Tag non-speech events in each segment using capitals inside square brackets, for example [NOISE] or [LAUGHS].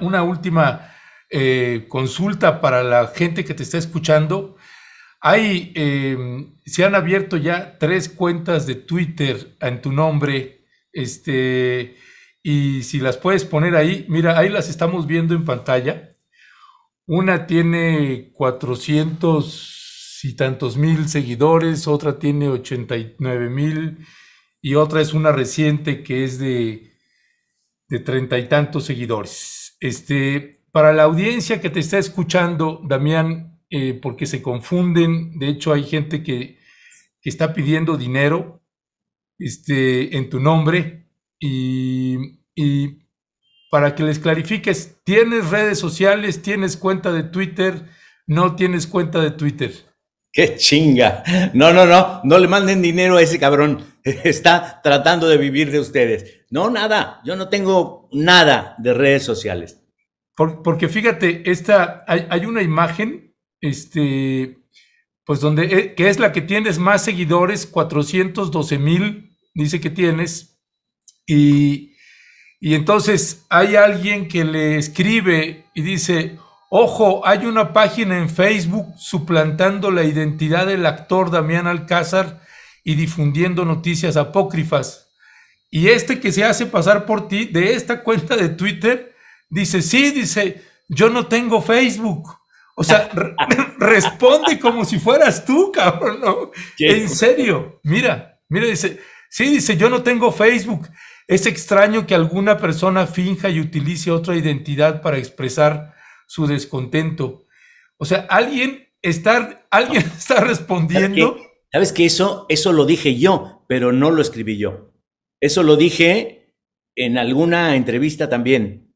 una, última eh, consulta para la gente que te está escuchando. Hay, em, se han abierto ya tres cuentas de Twitter en tu nombre, este, y si las puedes poner ahí, mira, ahí las estamos viendo en pantalla. Una tiene 400 y tantos mil seguidores, otra tiene 89 mil y otra es una reciente que es de de treinta y tantos seguidores. Este, para la audiencia que te está escuchando, Damián, eh, porque se confunden, de hecho hay gente que, está pidiendo dinero este, en tu nombre y para que les clarifiques, ¿tienes redes sociales? ¿Tienes cuenta de Twitter? ¿No tienes cuenta de Twitter? ¡Qué chinga! No, no, no, no le manden dinero a ese cabrón. [LAUGHS] Está tratando de vivir de ustedes. No, nada, yo no tengo nada de redes sociales. porque fíjate, esta, hay, una imagen, este, pues donde, eh, que es la que tienes más seguidores, 412 mil, dice que tienes, y, y entonces hay alguien que le escribe y dice, Ojo, hay una página en Facebook suplantando la identidad del actor Damián Alcázar y difundiendo noticias apócrifas. Y este que se hace pasar por ti de esta cuenta de Twitter dice, sí, dice, yo no tengo Facebook. O sea, [LAUGHS] responde como si fueras tú, cabrón. En serio, mira, mira, dice, sí, dice, yo no tengo Facebook. Es extraño que alguna persona finja y utilice otra identidad para expresar su descontento. O sea, alguien está, alguien [LAUGHS] está respondiendo. ¿Sabes que, eso, eso lo dije yo, pero no lo escribí yo. Eso lo dije en alguna entrevista también.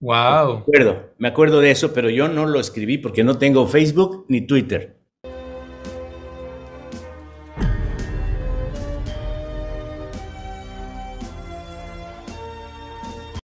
Wow. Me acuerdo, me acuerdo de eso, pero yo no lo escribí porque no tengo Facebook ni Twitter.